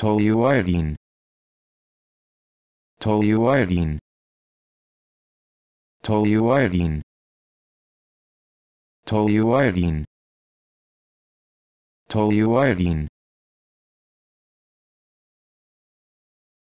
toluidine toluidine toluidine toluidine toluidine